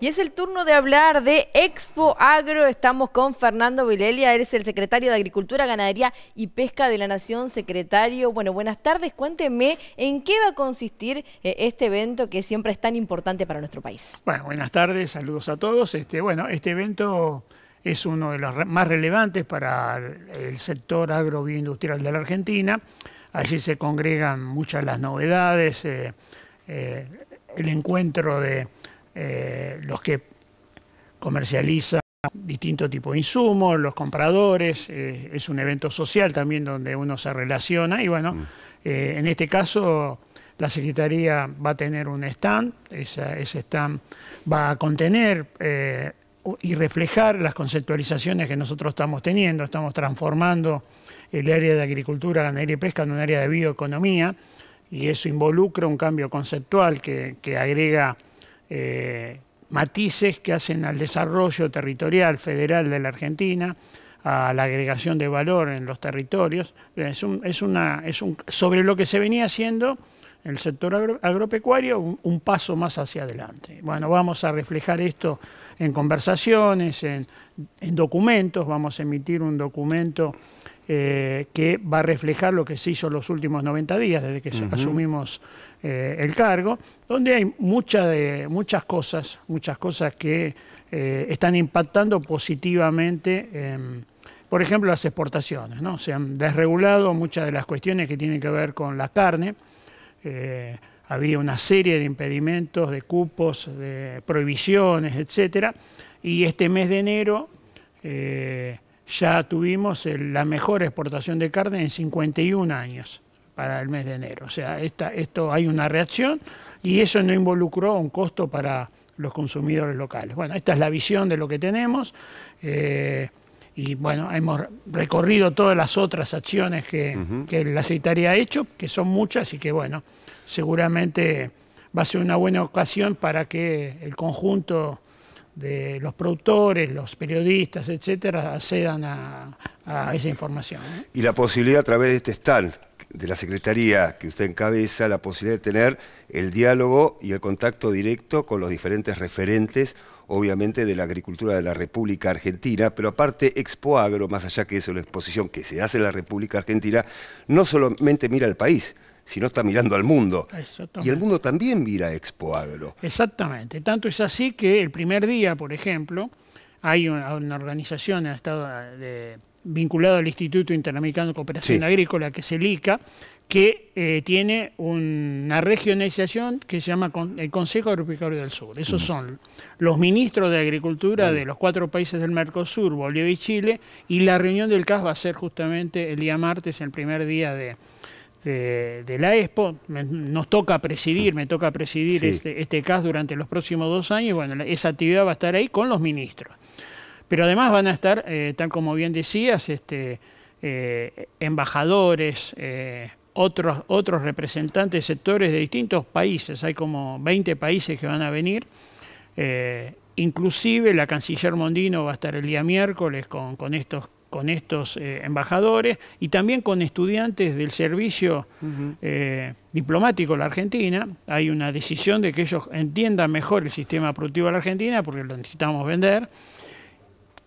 Y es el turno de hablar de Expo Agro. Estamos con Fernando Vilelia, eres el secretario de Agricultura, Ganadería y Pesca de la Nación, secretario. Bueno, buenas tardes. Cuénteme en qué va a consistir eh, este evento que siempre es tan importante para nuestro país. Bueno, buenas tardes, saludos a todos. Este, bueno, este evento es uno de los más relevantes para el sector agroindustrial de la Argentina. Allí se congregan muchas las novedades, eh, eh, el encuentro de eh, los que comercializan distinto tipo de insumos, los compradores, eh, es un evento social también donde uno se relaciona y bueno, mm. eh, en este caso la Secretaría va a tener un stand, ese stand va a contener y reflejar las conceptualizaciones que nosotros estamos teniendo, estamos transformando el área de agricultura, ganadería y pesca en un área de bioeconomía y eso involucra un cambio conceptual que agrega eh, matices que hacen al desarrollo territorial federal de la Argentina, a la agregación de valor en los territorios. Es sobre lo que se venía haciendo en el sector agropecuario, un, paso más hacia adelante. Bueno, vamos a reflejar esto en conversaciones, en, documentos, vamos a emitir un documento eh, que va a reflejar lo que se hizo los últimos 90 días, desde que asumimos eh, el cargo, donde hay mucha muchas cosas, muchas cosas que eh, están impactando positivamente. por ejemplo, las exportaciones. ¿no? Se han desregulado muchas de las cuestiones que tienen que ver con la carne. Eh, había una serie de impedimentos, de cupos, de prohibiciones, etcétera, Y este mes de enero ya tuvimos la mejor exportación de carne en 51 años para el mes de enero. O sea, esto hay una reacción y eso no involucró un costo para los consumidores locales. Bueno, esta es la visión de lo que tenemos eh, y bueno, hemos recorrido todas las otras acciones que, la aceitaría ha hecho, que son muchas y que bueno, seguramente va a ser una buena ocasión para que el conjunto de los productores, los periodistas, etcétera, accedan a, esa información. Y la posibilidad a través de este stand de la Secretaría que usted encabeza la posibilidad de tener el diálogo y el contacto directo con los diferentes referentes, obviamente, de la agricultura de la República Argentina, pero aparte Expo Agro, más allá que eso, la exposición que se hace en la República Argentina, no solamente mira al país, sino está mirando al mundo. Y el mundo también mira Expo Agro. Exactamente, tanto es así que el primer día, por ejemplo, hay una, organización en estado de vinculado al Instituto Interamericano de Cooperación Agrícola, que es el ICA, que eh, tiene una regionalización que se llama el Consejo Agropecuario del Sur. Esos mm. son los ministros de Agricultura de los cuatro países del Mercosur, Bolivia y Chile, y la reunión del CAS va a ser justamente el día martes, el primer día de, de, la Expo. nos toca presidir, mm. me toca presidir este, este CAS durante los próximos dos años. Bueno, esa actividad va a estar ahí con los ministros. Pero además van a estar, eh, tal como bien decías, este, eh, embajadores, eh, otros, representantes de sectores de distintos países. Hay como 20 países que van a venir. inclusive la canciller Mondino va a estar el día miércoles con, estos embajadores y también con estudiantes del servicio diplomático de la Argentina. Hay una decisión de que ellos entiendan mejor el sistema productivo de la Argentina porque lo necesitamos vender.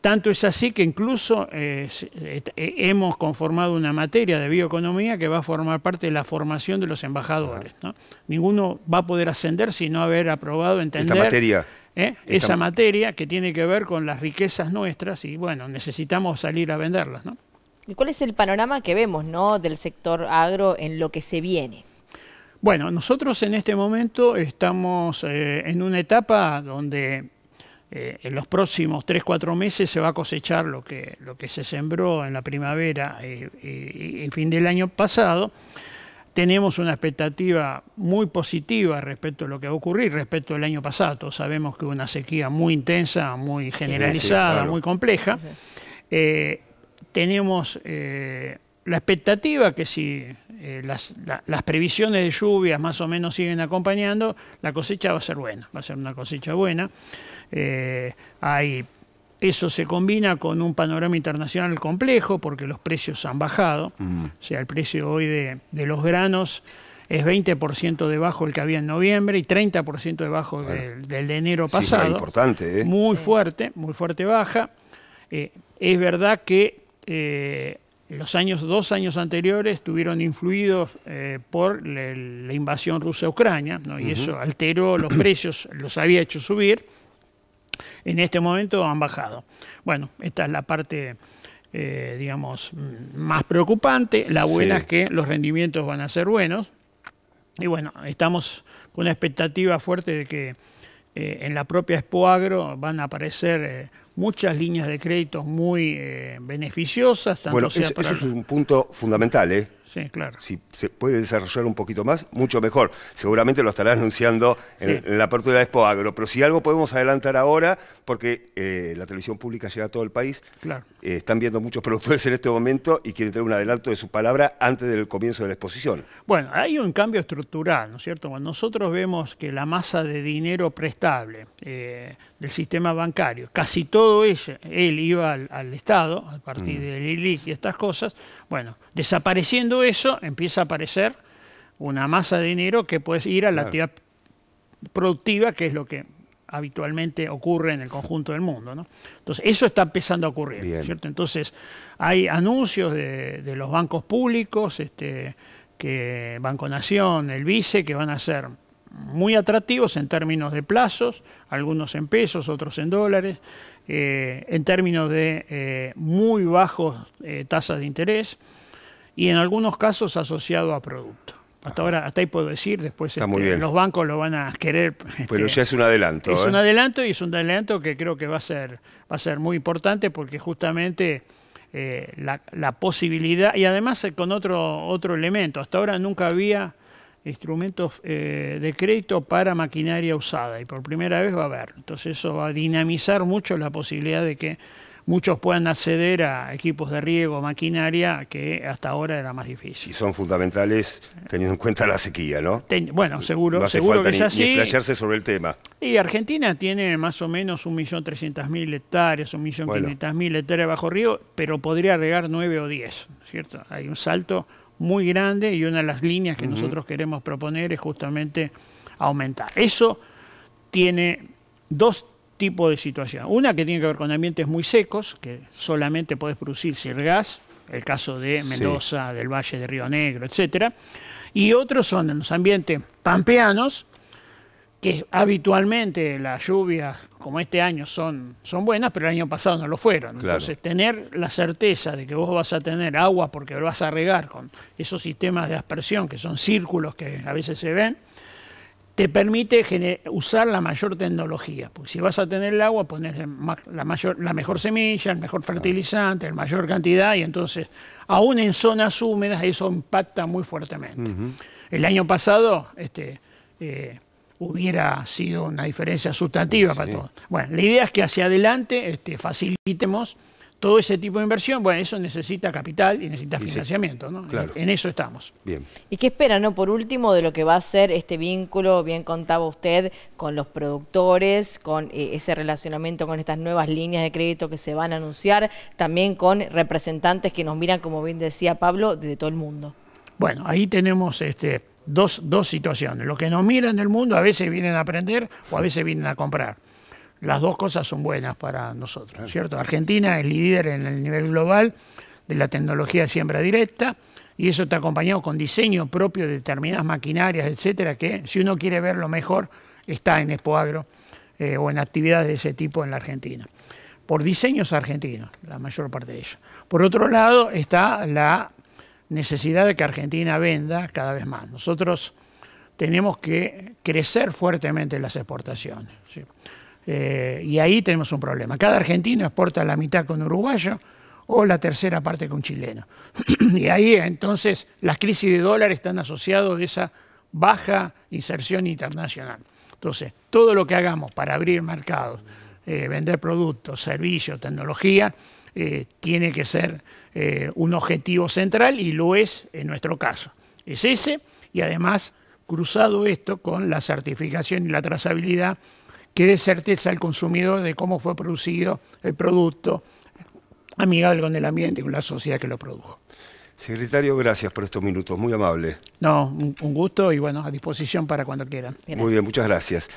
Tanto es así que incluso eh, eh, eh, hemos conformado una materia de bioeconomía que va a formar parte de la formación de los embajadores. Ah. Ninguno va a poder ascender sin no haber aprobado, entender... Esta materia. Esa materia que tiene que ver con las riquezas nuestras y bueno, necesitamos salir a venderlas. ¿Y cuál es el panorama que vemos ¿no? del sector agro en lo que se viene? Bueno, nosotros en este momento estamos en una etapa donde eh, en los próximos 3-4 meses se va a cosechar lo que, lo que se sembró en la primavera eh, eh, y, fin del año pasado. Tenemos una expectativa muy positiva respecto a lo que va a ocurrir, respecto al año pasado. sabemos que hubo una sequía muy intensa, muy generalizada, muy compleja. tenemos la expectativa que si eh, las, previsiones de lluvias más o menos siguen acompañando, la cosecha va a ser buena, va a ser una cosecha buena. Eh, eso se combina con un panorama internacional complejo porque los precios han bajado, mm. o sea, el precio hoy de, los granos es 20% debajo del que había en noviembre y 30% debajo del, del, de enero pasado. ¿eh? Sí, importante, Muy fuerte, muy fuerte baja. es verdad que los años, dos años anteriores estuvieron influidos eh, por la, invasión rusa a Ucrania, ¿no? y eso alteró los precios, los había hecho subir. En este momento han bajado. Bueno, esta es la parte, eh, digamos, más preocupante. La buena es que los rendimientos van a ser buenos. Y bueno, estamos con una expectativa fuerte de que eh, en la propia Expo van a aparecer muchas líneas de crédito muy eh, beneficiosas. bueno, eso es un punto fundamental, ¿eh? Sí, claro. Si se puede desarrollar un poquito más, mucho mejor. Seguramente lo estará anunciando en, la apertura de Expo Agro, pero si algo podemos adelantar ahora, porque eh, la televisión pública llega a todo el país, claro. Eh, están viendo muchos productores en este momento y quieren tener un adelanto de su palabra antes del comienzo de la exposición. Bueno, hay un cambio estructural, ¿no es cierto? Cuando nosotros vemos que la masa de dinero prestable del sistema bancario, casi todo todo eso, él iba al, Estado, a partir mm. del ILIC y estas cosas, bueno, desapareciendo eso, empieza a aparecer una masa de dinero que puede ir a la actividad productiva, que es lo que habitualmente ocurre en el conjunto del mundo. Entonces, eso está empezando a ocurrir. ¿cierto? Entonces, hay anuncios de, los bancos públicos, este, que Banco Nación, el Vice, que van a ser muy atractivos en términos de plazos, algunos en pesos, otros en dólares, eh, en términos de eh, muy bajos eh, tasas de interés y en algunos casos asociado a producto. Hasta ahora, hasta ahí puedo decir, después este, los bancos lo van a querer. Este, Pero ya es un adelanto. Es un adelanto y es un adelanto que creo que va a ser, va a ser muy importante porque justamente la, la, posibilidad, y además con otro, otro elemento, hasta ahora nunca había instrumentos eh, de crédito para maquinaria usada y por primera vez va a haber. Entonces eso va a dinamizar mucho la posibilidad de que muchos puedan acceder a equipos de riego, maquinaria, que hasta ahora era más difícil. Y son fundamentales teniendo en cuenta la sequía, ¿no? bueno, seguro, que es ni, así. sobre el tema. Y Argentina tiene más o menos 1.300.000 hectáreas, 1.500.000 mil hectáreas bajo río, pero podría regar 9 o 10, ¿cierto? Hay un salto muy grande y una de las líneas que nosotros queremos proponer es justamente aumentar. Eso tiene dos tipos de situación. Una que tiene que ver con ambientes muy secos, que solamente puedes producir si el caso de Mendoza, del Valle de Río Negro, etcétera. Y otros son en los ambientes pampeanos, que habitualmente las lluvias, como este año, son, son buenas, pero el año pasado no lo fueron. Entonces, tener la certeza de que vos vas a tener agua porque lo vas a regar con esos sistemas de aspersión, que son círculos que a veces se ven, te permite usar la mayor tecnología. Porque si vas a tener el agua, pones la, mayor, la mejor semilla, el mejor fertilizante, la mayor cantidad, y entonces, aún en zonas húmedas, eso impacta muy fuertemente. El año pasado, este, eh, hubiera sido una diferencia sustantiva para todos. Bueno, la idea es que hacia adelante este, facilitemos todo ese tipo de inversión, bueno, eso necesita capital y necesita financiamiento, ¿no? En eso estamos. Bien. ¿Y qué espera, no, por último, de lo que va a ser este vínculo, bien contaba usted, con los productores, con eh, ese relacionamiento con estas nuevas líneas de crédito que se van a anunciar, también con representantes que nos miran, como bien decía Pablo, de todo el mundo? Bueno, ahí tenemos este dos, situaciones. Los que nos miran del mundo a veces vienen a aprender o a veces vienen a comprar. Las dos cosas son buenas para nosotros, ¿cierto? Argentina es líder en el nivel global de la tecnología de siembra directa y eso está acompañado con diseño propio de determinadas maquinarias, etcétera, que si uno quiere verlo mejor está en Expoagro eh, o en actividades de ese tipo en la Argentina. Por diseños argentinos, la mayor parte de ellos. Por otro lado está la necesidad de que Argentina venda cada vez más. Nosotros tenemos que crecer fuertemente las exportaciones. Eh, y ahí tenemos un problema. Cada argentino exporta la mitad con uruguayo o la tercera parte con chileno. y ahí entonces las crisis de dólar están asociadas de esa baja inserción internacional. Entonces, todo lo que hagamos para abrir mercados, eh, vender productos, servicios, tecnología, eh, tiene que ser eh, un objetivo central y lo es en nuestro caso. Es ese y además cruzado esto con la certificación y la trazabilidad que dé certeza al consumidor de cómo fue producido el producto, amigable con el ambiente y con la sociedad que lo produjo. Secretario, gracias por estos minutos, muy amable. No, un gusto y bueno, a disposición para cuando quieran. Muy bien, muchas gracias.